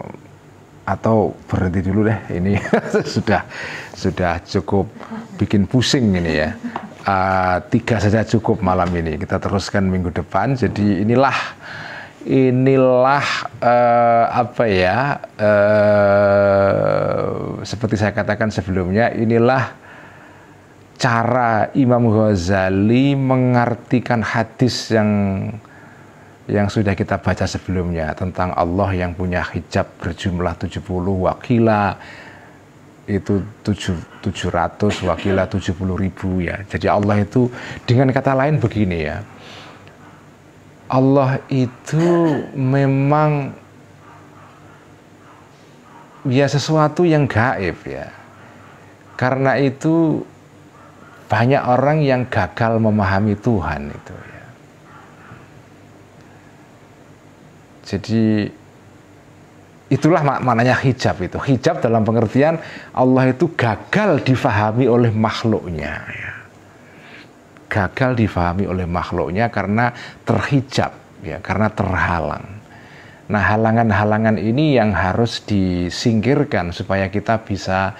atau berhenti dulu deh ini sudah sudah cukup bikin pusing ini ya uh, tiga saja cukup malam ini kita teruskan minggu depan jadi inilah inilah uh, apa ya uh, seperti saya katakan sebelumnya inilah cara Imam Ghazali mengartikan hadis yang yang sudah kita baca sebelumnya tentang Allah yang punya hijab berjumlah 70 wakila itu 7, 700 wakila 70 ribu ya jadi Allah itu dengan kata lain begini ya Allah itu memang ya sesuatu yang gaib ya karena itu banyak orang yang gagal memahami Tuhan itu ya. Jadi itulah maknanya hijab itu. Hijab dalam pengertian Allah itu gagal difahami oleh makhluknya ya. Gagal difahami oleh makhluknya karena terhijab ya, karena terhalang. Nah, halangan-halangan ini yang harus disingkirkan supaya kita bisa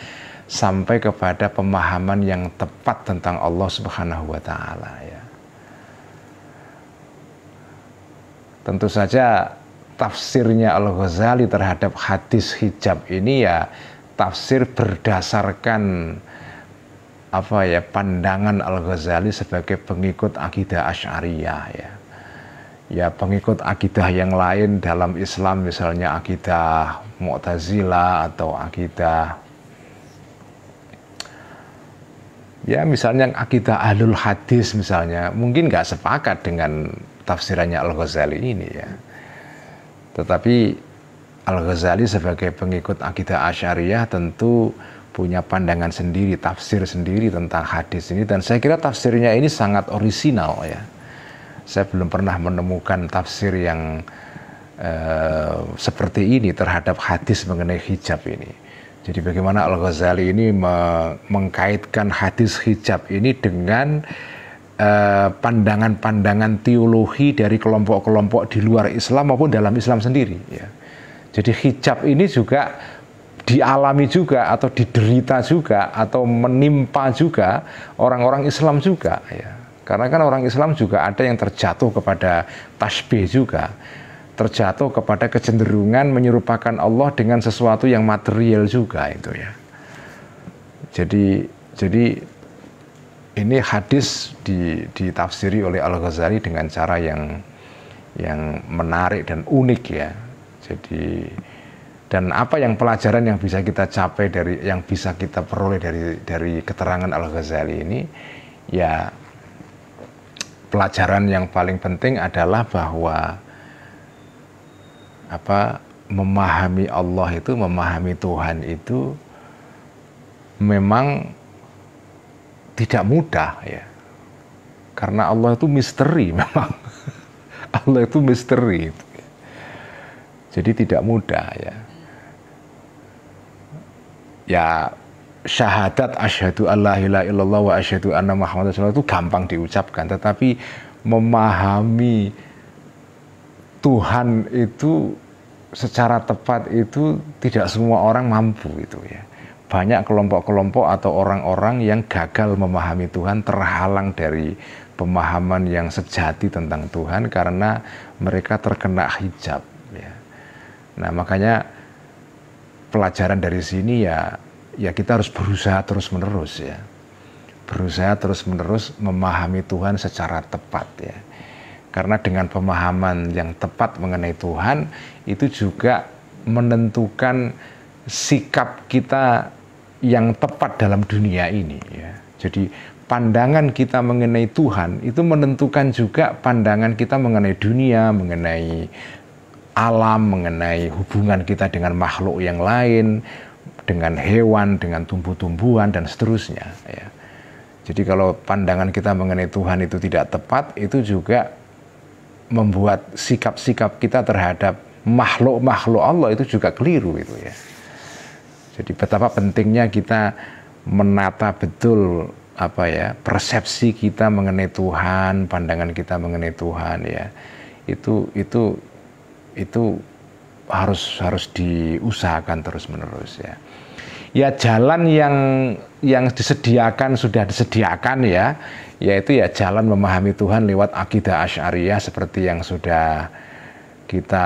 sampai kepada pemahaman yang tepat tentang Allah Subhanahu wa taala ya. Tentu saja tafsirnya Al-Ghazali terhadap hadis hijab ini ya tafsir berdasarkan apa ya pandangan Al-Ghazali sebagai pengikut akidah Asy'ariyah ya. Ya pengikut akidah yang lain dalam Islam misalnya akidah Mu'tazilah atau akidah ya misalnya akidah ahlul hadis misalnya mungkin nggak sepakat dengan tafsirannya Al Ghazali ini ya tetapi Al Ghazali sebagai pengikut akidah asyariah tentu punya pandangan sendiri tafsir sendiri tentang hadis ini dan saya kira tafsirnya ini sangat orisinal ya saya belum pernah menemukan tafsir yang eh, seperti ini terhadap hadis mengenai hijab ini jadi bagaimana Al-Ghazali ini mengkaitkan hadis hijab ini dengan eh, pandangan-pandangan uh, teologi dari kelompok-kelompok di luar Islam maupun dalam Islam sendiri. Ya. Jadi hijab ini juga dialami juga atau diderita juga atau menimpa juga orang-orang Islam juga. Ya. Karena kan orang Islam juga ada yang terjatuh kepada tasbih juga terjatuh kepada kecenderungan menyerupakan Allah dengan sesuatu yang material juga itu ya. Jadi jadi ini hadis di, ditafsiri oleh Al Ghazali dengan cara yang yang menarik dan unik ya. Jadi dan apa yang pelajaran yang bisa kita capai dari yang bisa kita peroleh dari dari keterangan Al Ghazali ini ya pelajaran yang paling penting adalah bahwa apa memahami Allah itu memahami Tuhan itu memang tidak mudah ya karena Allah itu misteri memang Allah itu misteri ya. jadi tidak mudah ya ya syahadat asyhadu alla ilaha illallah wa asyhadu anna muhammad rasulullah itu gampang diucapkan tetapi memahami Tuhan itu secara tepat itu tidak semua orang mampu itu ya. Banyak kelompok-kelompok atau orang-orang yang gagal memahami Tuhan terhalang dari pemahaman yang sejati tentang Tuhan karena mereka terkena hijab ya. Nah, makanya pelajaran dari sini ya ya kita harus berusaha terus-menerus ya. Berusaha terus-menerus memahami Tuhan secara tepat ya. Karena dengan pemahaman yang tepat mengenai Tuhan, itu juga menentukan sikap kita yang tepat dalam dunia ini ya. Jadi pandangan kita mengenai Tuhan itu menentukan juga pandangan kita mengenai dunia, mengenai alam, mengenai hubungan kita dengan makhluk yang lain, dengan hewan, dengan tumbuh-tumbuhan dan seterusnya ya. Jadi kalau pandangan kita mengenai Tuhan itu tidak tepat, itu juga membuat sikap-sikap kita terhadap makhluk-makhluk Allah itu juga keliru itu ya. Jadi betapa pentingnya kita menata betul apa ya persepsi kita mengenai Tuhan, pandangan kita mengenai Tuhan ya. Itu itu itu harus harus diusahakan terus-menerus ya. Ya jalan yang yang disediakan sudah disediakan ya, yaitu ya jalan memahami Tuhan lewat akidah Asy'ariyah seperti yang sudah kita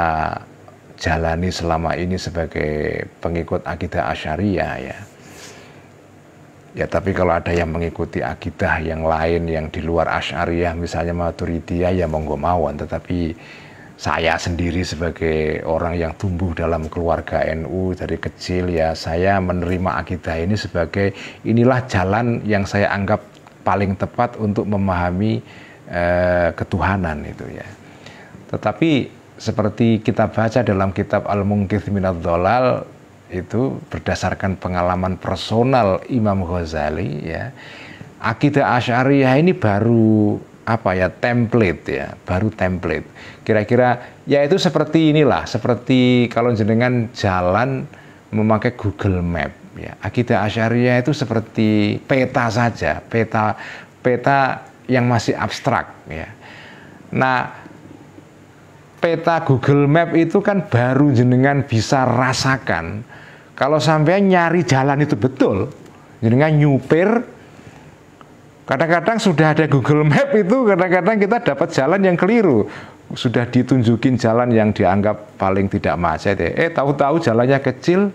jalani selama ini sebagai pengikut akidah asyariah ya. Ya tapi kalau ada yang mengikuti akidah yang lain yang di luar asyariah misalnya maturidiyah ya monggo mawon tetapi saya sendiri sebagai orang yang tumbuh dalam keluarga NU dari kecil ya saya menerima akidah ini sebagai inilah jalan yang saya anggap paling tepat untuk memahami eh, ketuhanan itu ya. Tetapi seperti kita baca dalam kitab Al-Mungkith Minad Dolal itu berdasarkan pengalaman personal Imam Ghazali ya akidah asyariah ini baru apa ya template ya baru template kira-kira ya itu seperti inilah seperti kalau jenengan jalan memakai Google Map ya akidah asyariah itu seperti peta saja peta peta yang masih abstrak ya nah peta Google Map itu kan baru jenengan bisa rasakan. Kalau sampai nyari jalan itu betul, jenengan nyupir. Kadang-kadang sudah ada Google Map itu, kadang-kadang kita dapat jalan yang keliru. Sudah ditunjukin jalan yang dianggap paling tidak macet ya. Eh, tahu-tahu jalannya kecil,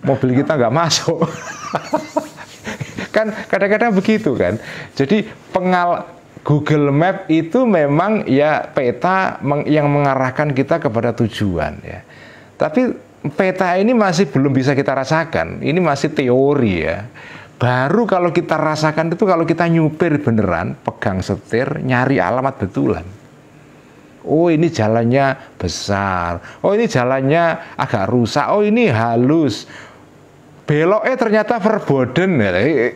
mobil kita nggak masuk. kan kadang-kadang begitu kan. Jadi pengal Google Map itu memang ya peta yang mengarahkan kita kepada tujuan ya. Tapi peta ini masih belum bisa kita rasakan. Ini masih teori ya. Baru kalau kita rasakan itu kalau kita nyupir beneran, pegang setir, nyari alamat betulan. Oh ini jalannya besar. Oh ini jalannya agak rusak. Oh ini halus. Beloknya ternyata verboden. Ya.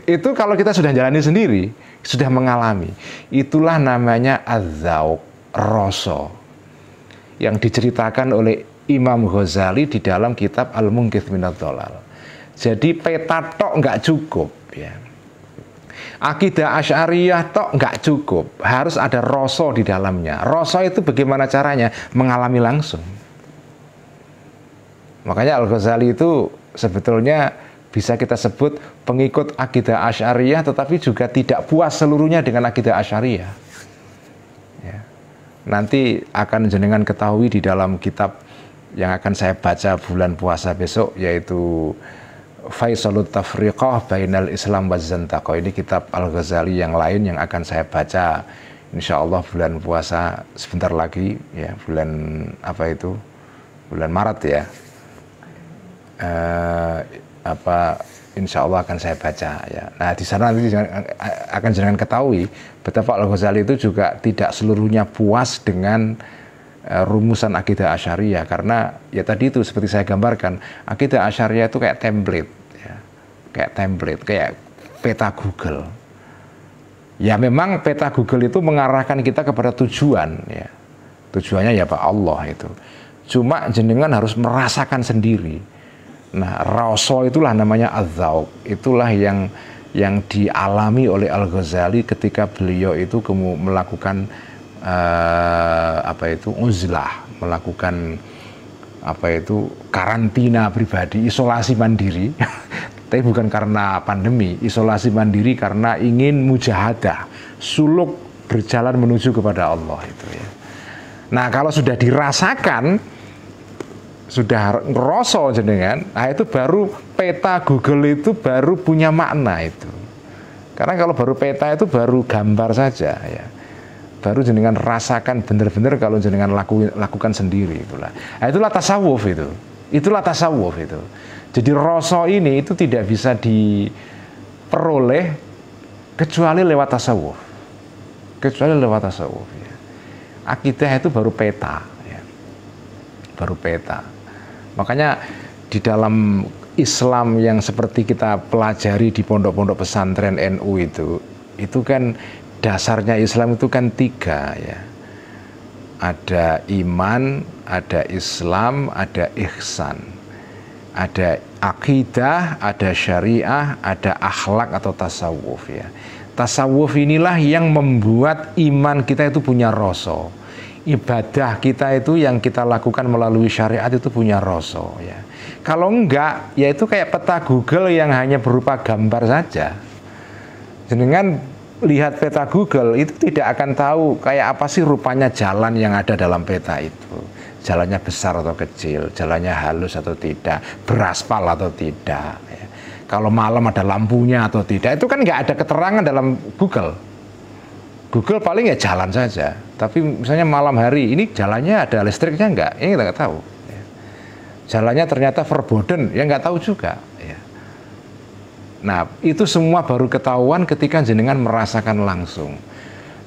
Itu kalau kita sudah jalani sendiri sudah mengalami. Itulah namanya azauk rasa yang diceritakan oleh Imam Ghazali di dalam kitab Al-Mungkith Minat Dolal. Jadi peta tok nggak cukup ya. Akidah asyariyah tok nggak cukup, harus ada rasa di dalamnya. Rasa itu bagaimana caranya? Mengalami langsung. Makanya Al-Ghazali itu sebetulnya bisa kita sebut pengikut akidah asyariah tetapi juga tidak puas seluruhnya dengan akidah asyariah ya. nanti akan jenengan ketahui di dalam kitab yang akan saya baca bulan puasa besok yaitu Faisalut Tafriqah Bainal Islam wa Zantaqah ini kitab Al-Ghazali yang lain yang akan saya baca insya Allah bulan puasa sebentar lagi ya bulan apa itu bulan Maret ya eh, apa insya Allah akan saya baca ya. Nah di sana nanti akan jangan ketahui betapa Al Ghazali itu juga tidak seluruhnya puas dengan eh, rumusan akidah asyariah karena ya tadi itu seperti saya gambarkan akidah asyariah itu kayak template ya. kayak template kayak peta Google ya memang peta Google itu mengarahkan kita kepada tujuan ya tujuannya ya Pak Allah itu cuma jenengan harus merasakan sendiri Nah, rasa itulah namanya azzauk. Itulah yang yang dialami oleh Al Ghazali ketika beliau itu melakukan uh, apa itu uzlah, melakukan apa itu karantina pribadi, isolasi mandiri. Tapi bukan karena pandemi, isolasi mandiri karena ingin mujahadah, suluk berjalan menuju kepada Allah itu ya. Nah, kalau sudah dirasakan sudah ngerosol jenengan, nah itu baru peta Google itu baru punya makna itu. Karena kalau baru peta itu baru gambar saja ya. Baru jenengan rasakan benar-benar kalau jenengan laku, lakukan sendiri itulah. Nah, itulah tasawuf itu. Itulah tasawuf itu. Jadi rasa ini itu tidak bisa diperoleh kecuali lewat tasawuf. Kecuali lewat tasawuf ya. Akidah itu baru peta ya. Baru peta Makanya di dalam Islam yang seperti kita pelajari di pondok-pondok pesantren NU itu, itu kan dasarnya Islam itu kan tiga ya. Ada iman, ada Islam, ada ihsan. Ada akidah, ada syariah, ada akhlak atau tasawuf ya. Tasawuf inilah yang membuat iman kita itu punya rasa ibadah kita itu yang kita lakukan melalui syariat itu punya rasa ya. Kalau enggak, ya itu kayak peta Google yang hanya berupa gambar saja. Dengan lihat peta Google itu tidak akan tahu kayak apa sih rupanya jalan yang ada dalam peta itu. Jalannya besar atau kecil, jalannya halus atau tidak, beraspal atau tidak. Ya. Kalau malam ada lampunya atau tidak, itu kan nggak ada keterangan dalam Google Google paling ya jalan saja, tapi misalnya malam hari ini jalannya ada listriknya enggak, ini kita nggak tahu. Ya. Jalannya ternyata verboden, ya enggak tahu juga. Ya. Nah, itu semua baru ketahuan ketika jenengan merasakan langsung.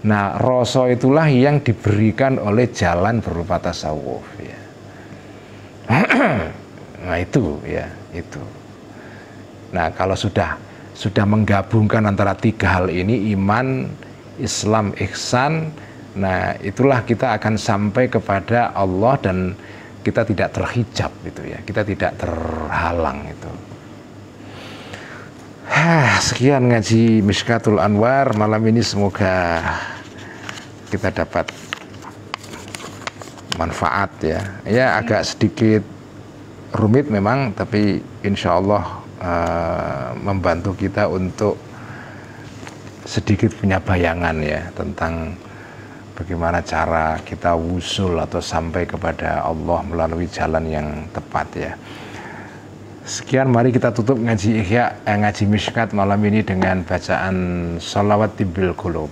Nah, rasa itulah yang diberikan oleh jalan berupa tasawuf. Ya. nah itu ya itu. Nah kalau sudah sudah menggabungkan antara tiga hal ini iman, Islam ihsan nah itulah kita akan sampai kepada Allah dan kita tidak terhijab gitu ya kita tidak terhalang itu Hah, sekian ngaji Miskatul Anwar malam ini semoga kita dapat manfaat ya ya agak sedikit rumit memang tapi insya Allah uh, membantu kita untuk sedikit punya bayangan ya tentang bagaimana cara kita wusul atau sampai kepada Allah melalui jalan yang tepat ya. Sekian mari kita tutup ngaji Ihya eh, ngaji miskat malam ini dengan bacaan sholawat Tibil kulub.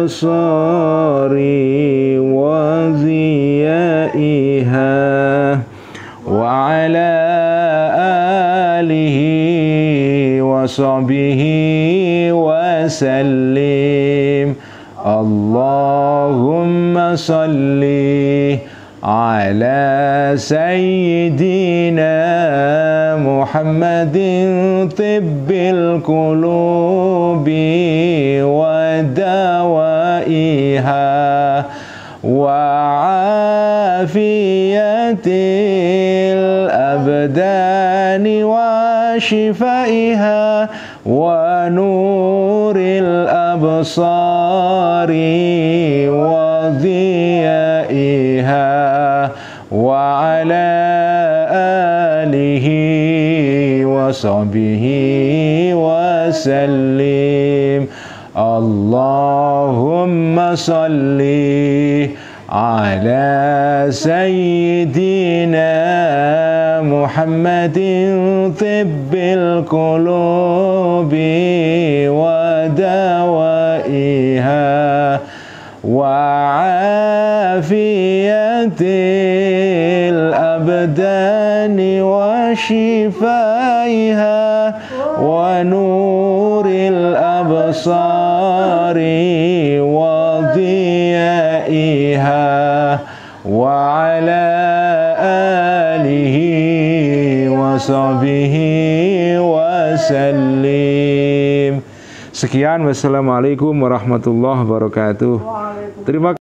وأبصاري وزيائها وعلى آله وصحبه وسلم اللهم صل على سيدنا محمد طب القلوب و بها وعافية الأبدان وشفائها ونور الأبصار وضيائها وعلى آله وصحبه وسلم اللهم صل على سيدنا محمد طب القلوب ودوائها وعافية الأبدان وشفائها ونور الأبصار وضيائها وعلى آله وصحبه وسلم Sekian wassalamualaikum warahmatullahi wabarakatuh. Terima kasih.